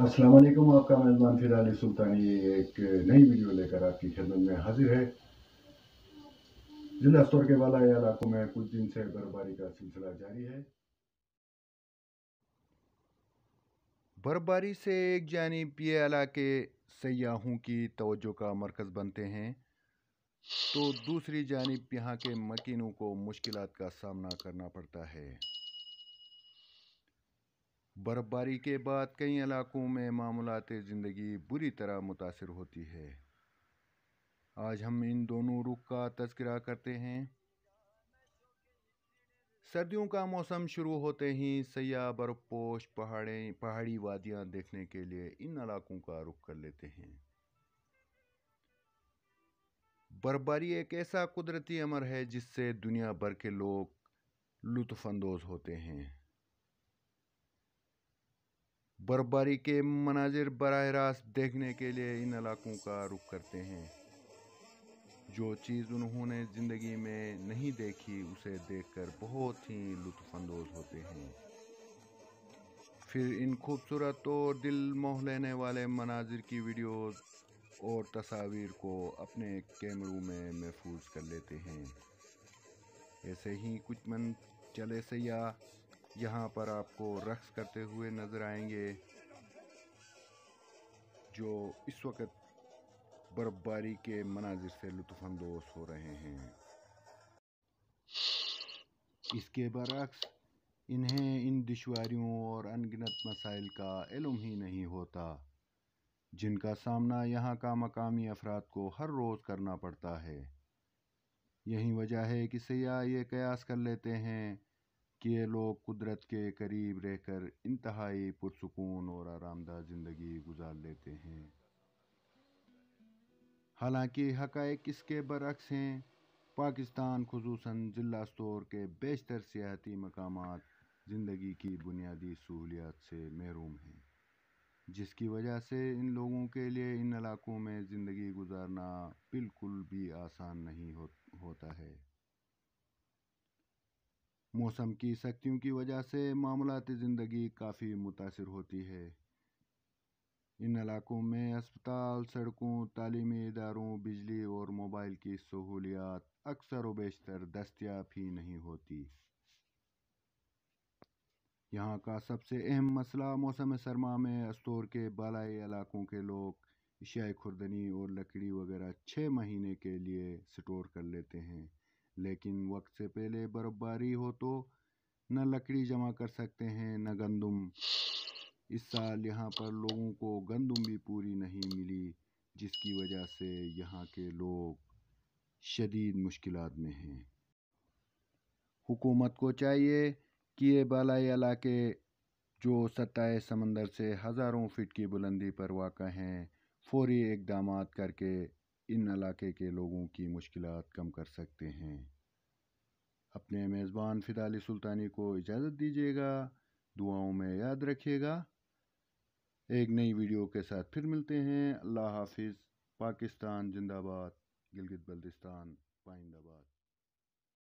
अस्सलाम वालेकुम आपका मेज़बान फिर अली सुल्तानी एक नई वीडियो लेकर आपकी खिदमत में हाजिर है जिला स्तर के वाला इलाकों में कुछ दिन से बर्फबारी का सिलसिला जारी है बर्फबारी से एक जानब ये इलाके सयाहों की तवज्जो का मरकज़ बनते हैं तो दूसरी जानब यहाँ के मकीनों को मुश्किल का सामना करना पड़ता है बर्फबारी के बाद कई इलाकों में मामूलत ज़िंदगी बुरी तरह मुतासर होती है आज हम इन दोनों रुख का तस्करा करते हैं सर्दियों का मौसम शुरू होते ही सयाह बर्फ़ पोश पहाड़े पहाड़ी वादियां देखने के लिए इन इलाकों का रुख कर लेते हैं बर्फबारी एक ऐसा कुदरती अमर है जिससे दुनिया भर के लोग लुत्फानंदोज़ होते हैं बर्फबारी के मनाजिर बरह रास्त देखने के लिए इन इलाकों का रुख करते हैं जो चीज़ उन्होंने ज़िंदगी में नहीं देखी उसे देखकर बहुत ही लुत्फानंदोज होते हैं फिर इन खूबसूरत और दिल मोह लेने वाले मनाजिर की वीडियोस और तस्वीर को अपने कैमरों में महफूज कर लेते हैं ऐसे ही कुछ मन चले सयाह यहाँ पर आपको रक्स करते हुए नज़र आएंगे जो इस वक्त बर्फबारी के मनाजिर से लुफानंदोज हो रहे हैं इसके बरक्स इन्हें इन दुशारियों और अनगिनत मसाइल का इलम ही नहीं होता जिनका सामना यहाँ का मकामी अफराद को हर रोज़ करना पड़ता है यही वजह है कि सयाह ये कयास कर लेते हैं कि ये लोग कुदरत के करीब रहकर इंतहाई पुरसकून और आरामदा ज़िंदगी गुजार लेते हैं हालांकि हक़ इसके बरक्स हैं पाकिस्तान खसूस जिला स्टोर के बेशतर सियाती मकाम ज़िंदगी की बुनियादी सहूलियात से महरूम हैं जिसकी वजह से इन लोगों के लिए इन इलाकों में ज़िंदगी गुजारना बिल्कुल भी आसान नहीं हो, होता है मौसम की सख्तियों की वजह से मामलत ज़िंदगी काफ़ी मुतासर होती है इन इलाकों में अस्पताल सड़कों तालीमी इदारों बिजली और मोबाइल की सहूलियात अक्सर वेशतर दस्तियाब ही नहीं होती यहाँ का सबसे अहम मसला मौसम सरमा में अस्तौर के बालाई इलाकों के लोग एशियाई खुरदनी और लकड़ी वगैरह छः महीने के लिए स्टोर कर लेते हैं लेकिन वक्त से पहले बर्फबारी हो तो न लकड़ी जमा कर सकते हैं न गंदम इस साल यहाँ पर लोगों को गंदम भी पूरी नहीं मिली जिसकी वजह से यहाँ के लोग शदीद मुश्किल में हैं हुकूमत को चाहिए कि ये बालाई इलाके जो सतह समंदर से हज़ारों फिट की बुलंदी पर वाक़ हैं फौरी इकदाम करके इन इलाके के लोगों की मुश्किल कम कर सकते हैं अपने मेज़बान फ़िदाल सुल्तानी को इजाज़त दीजिएगा दुआओं में याद रखिएगा एक नई वीडियो के साथ फिर मिलते हैं अल्लाह हाफिज़ पाकिस्तान जिंदाबाद गिलगित बल्दिस्तान पाइंदाबाद